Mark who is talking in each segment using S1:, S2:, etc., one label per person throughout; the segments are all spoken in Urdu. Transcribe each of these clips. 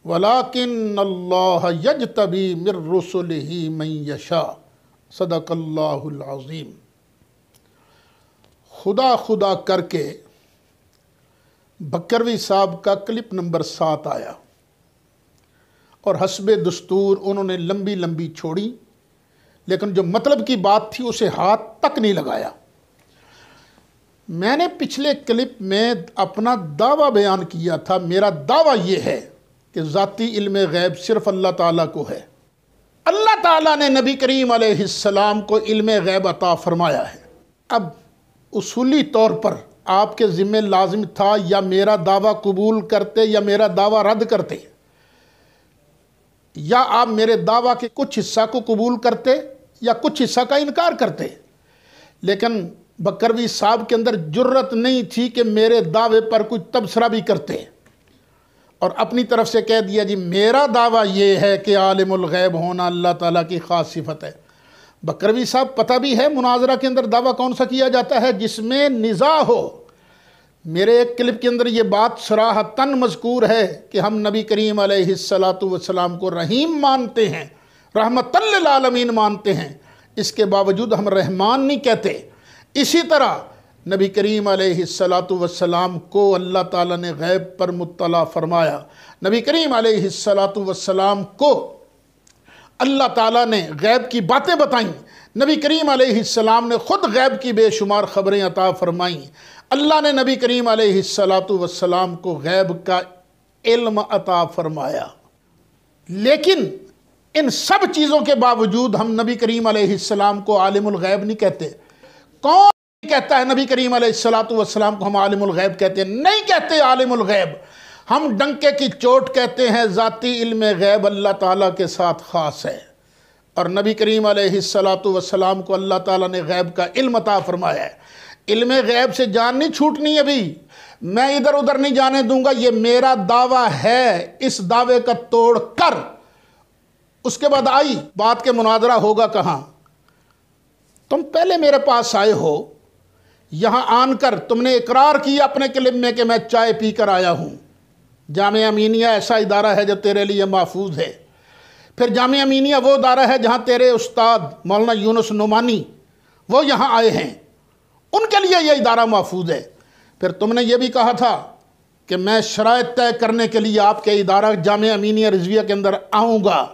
S1: يَجْتَبِي تبھی مر مَنْ يَشَا صدق اللہ العظیم خدا خدا کر کے بکروی صاحب کا کلپ نمبر سات آیا اور حسب دستور انہوں نے لمبی لمبی چھوڑی لیکن جو مطلب کی بات تھی اسے ہاتھ تک نہیں لگایا میں نے پچھلے کلپ میں اپنا دعویٰ بیان کیا تھا میرا دعویٰ یہ ہے کہ ذاتی علم غیب صرف اللہ تعالیٰ کو ہے اللہ تعالیٰ نے نبی کریم علیہ السلام کو علم غیب عطا فرمایا ہے اب اصولی طور پر آپ کے ذمہ لازم تھا یا میرا دعویٰ قبول کرتے یا میرا دعویٰ رد کرتے یا آپ میرے دعویٰ کے کچھ حصہ کو قبول کرتے یا کچھ حصہ کا انکار کرتے لیکن بکروی صاحب کے اندر جرت نہیں تھی کہ میرے دعوے پر کوئی تبصرہ بھی کرتے اور اپنی طرف سے کہہ دیا جی میرا دعویٰ یہ ہے کہ عالم الغیب ہونا اللہ تعالیٰ کی خاص صفت ہے بکروی صاحب پتہ بھی ہے مناظرہ کے اندر دعویٰ کون سا کیا جاتا ہے جس میں نزا ہو میرے ایک کلپ کے اندر یہ بات سراحتاً مذکور ہے کہ ہم نبی کریم علیہ السلاۃ والسلام کو رحیم مانتے ہیں رحمت العالمین مانتے ہیں اس کے باوجود ہم رحمان نہیں کہتے اسی طرح نبی کریم علیہ السلام کو اللہ تعالیٰ نے غیب پر مطلع فرمایا نبی کریم علیہ السلام کو اللہ تعالیٰ نے غیب کی باتیں بتائیں نبی کریم علیہ السلام نے خود غیب کی بے شمار خبریں عطا فرمائیں اللہ نے نبی کریم علیہ السلام کو غیب کا علم عطا فرمایا لیکن ان سب چیزوں کے باوجود ہم نبی کریم علیہ السلام کو عالم الغیب نہیں کہتے کون کہتا ہے نبی کریم علیہ السلام کو ہم عالم الغیب کہتے ہیں نہیں کہتے عالم الغیب ہم ڈنکے کی چوٹ کہتے ہیں ذاتی علم غیب اللہ تعالیٰ کے ساتھ خاص ہے اور نبی کریم علیہ السلام کو اللہ تعالیٰ نے غیب کا علم عطا فرمایا ہے علم غیب سے جان نہیں چھوٹنی ابھی میں ادھر ادھر نہیں جانے دوں گا یہ میرا دعویٰ ہے اس دعوے کا توڑ کر اس کے بعد آئی بات کے مناظرہ ہوگا کہاں تم پہلے میرے پاس آئے ہو یہاں آن کر تم نے اقرار کیا اپنے کلم میں کہ میں چائے پی کر آیا ہوں جامعہ امینیہ ایسا ادارہ ہے جو تیرے لیے محفوظ ہے پھر جامعہ امینیہ وہ ادارہ ہے جہاں تیرے استاد مولانا یونس نعمانی وہ یہاں آئے ہیں ان کے لیے یہ ادارہ محفوظ ہے پھر تم نے یہ بھی کہا تھا کہ میں شرائط طے کرنے کے لیے آپ کے ادارہ جامع امینیہ رضویہ کے اندر آؤں گا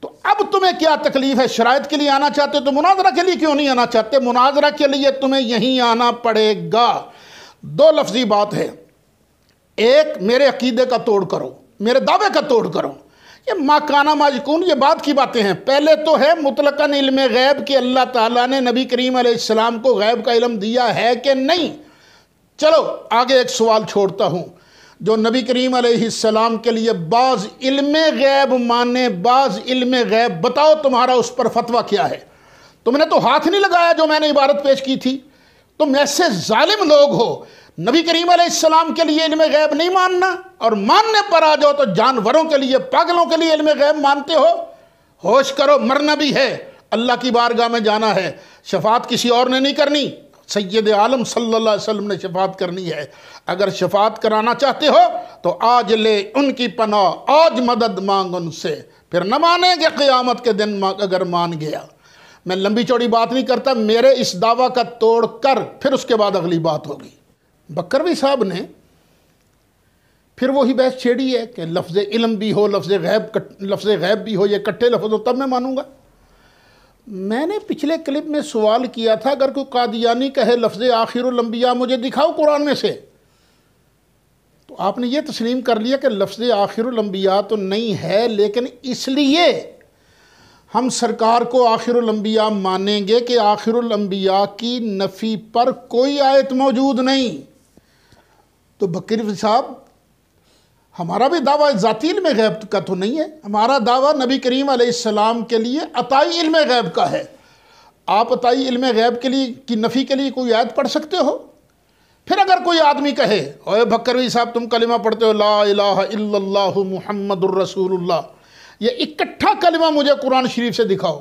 S1: تو اب تمہیں کیا تکلیف ہے شرائط کے لیے آنا چاہتے تو مناظرہ کے لیے کیوں نہیں آنا چاہتے مناظرہ کے لیے تمہیں یہیں آنا پڑے گا دو لفظی بات ہے ایک میرے عقیدے کا توڑ کرو میرے دعوے کا توڑ کرو یہ ماکانہ ماجکون یہ بات کی باتیں ہیں پہلے تو ہے مطلقاً علم غیب کہ اللہ تعالیٰ نے نبی کریم علیہ السلام کو غیب کا علم دیا ہے کہ نہیں چلو آگے ایک سوال چھوڑتا ہوں جو نبی کریم علیہ السلام کے لیے بعض علم غیب مانے بعض علم غیب بتاؤ تمہارا اس پر فتویٰ کیا ہے تم نے تو ہاتھ نہیں لگایا جو میں نے عبارت پیش کی تھی تم ایسے ظالم لوگ ہو نبی کریم علیہ السلام کے لیے علم غیب نہیں ماننا اور ماننے پر آ جاؤ تو جانوروں کے لیے پاگلوں کے لیے علم غیب مانتے ہو ہوش کرو مرنا بھی ہے اللہ کی بارگاہ میں جانا ہے شفاعت کسی اور نے نہیں کرنی سید عالم صلی اللہ علیہ وسلم نے شفاعت کرنی ہے اگر شفاعت کرانا چاہتے ہو تو آج لے ان کی پناہ آج مدد مانگ ان سے پھر نہ مانیں گے قیامت کے دن اگر مان گیا میں لمبی چوڑی بات نہیں کرتا میرے اس دعویٰ کا توڑ کر پھر اس کے بعد اگلی بات ہوگی بکروی صاحب نے پھر وہی بحث چھیڑی ہے کہ لفظ علم بھی ہو لفظ غیب لفظ غیب بھی ہو یہ کٹھے لفظ ہو تب میں مانوں گا میں نے پچھلے کلپ میں سوال کیا تھا اگر کوئی قادیانی کہے لفظ آخر الانبیاء مجھے دکھاؤ قرآن میں سے تو آپ نے یہ تسلیم کر لیا کہ لفظ آخر الانبیاء تو نہیں ہے لیکن اس لیے ہم سرکار کو آخر الانبیاء مانیں گے کہ آخر الانبیاء کی نفی پر کوئی آیت موجود نہیں تو بکر صاحب ہمارا بھی دعویٰ ذاتی علم غیب کا تو نہیں ہے ہمارا دعویٰ نبی کریم علیہ السلام کے لیے عطائی علم غیب کا ہے آپ عطائی علم غیب کے لیے کی نفی کے لیے کوئی آیت پڑھ سکتے ہو پھر اگر کوئی آدمی کہے اوے بکروی صاحب تم کلمہ پڑھتے ہو لا الہ الا اللہ محمد الرسول اللہ یہ اکٹھا کلمہ مجھے قرآن شریف سے دکھاؤ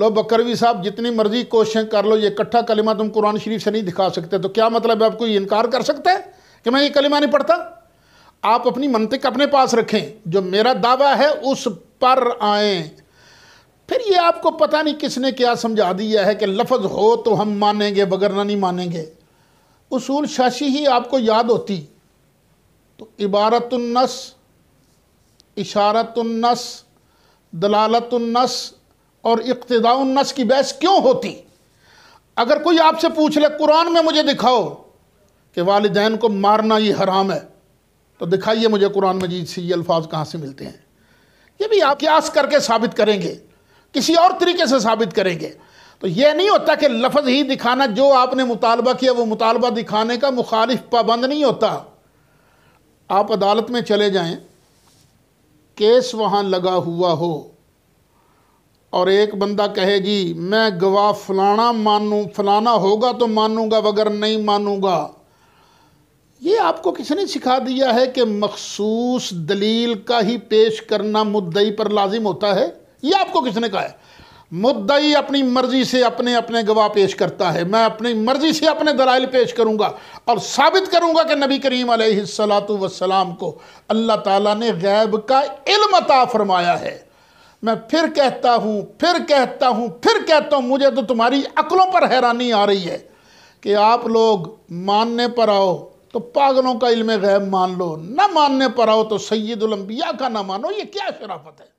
S1: لو بکروی صاحب جتنی مرضی کوششیں کر لو یہ اکٹھا کلمہ تم قرآن شریف سے نہیں دکھا سکتے تو کیا مطلب ہے آپ کو یہ انکار کر سکتے ہیں کہ میں یہ کلمہ نہیں پڑھتا آپ اپنی منطق اپنے پاس رکھیں جو میرا دعویٰ ہے اس پر آئیں پھر یہ آپ کو پتہ نہیں کس نے کیا سمجھا دیا ہے کہ لفظ ہو تو ہم مانیں گے بگر نہ نہیں مانیں گے اصول شاشی ہی آپ کو یاد ہوتی تو عبارت النس اشارت النس دلالت النس اور اقتداء النس کی بحث کیوں ہوتی اگر کوئی آپ سے پوچھ لے قرآن میں مجھے دکھاؤ کہ والدین کو مارنا یہ حرام ہے تو دکھائیے مجھے قرآن مجید سے یہ الفاظ کہاں سے ملتے ہیں یہ بھی آپ کیاس کر کے ثابت کریں گے کسی اور طریقے سے ثابت کریں گے تو یہ نہیں ہوتا کہ لفظ ہی دکھانا جو آپ نے مطالبہ کیا وہ مطالبہ دکھانے کا مخالف پابند نہیں ہوتا آپ عدالت میں چلے جائیں کیس وہاں لگا ہوا ہو اور ایک بندہ کہے جی میں گواہ فلانا مانوں فلانا ہوگا تو مانوں گا وگر نہیں مانوں گا یہ آپ کو کسی نے سکھا دیا ہے کہ مخصوص دلیل کا ہی پیش کرنا مدعی پر لازم ہوتا ہے یہ آپ کو کسی نے کہا ہے مدعی اپنی مرضی سے اپنے اپنے گواہ پیش کرتا ہے میں اپنی مرضی سے اپنے دلائل پیش کروں گا اور ثابت کروں گا کہ نبی کریم علیہ السلاۃ وسلام کو اللہ تعالیٰ نے غیب کا علم عطا فرمایا ہے میں پھر کہتا ہوں پھر کہتا ہوں پھر کہتا ہوں مجھے تو تمہاری عقلوں پر حیرانی آ رہی ہے کہ آپ لوگ ماننے پر آؤ تو پاگلوں کا علم غیب مان لو نہ ماننے پر آؤ تو سید الانبیاء کا نہ مانو یہ کیا شرافت ہے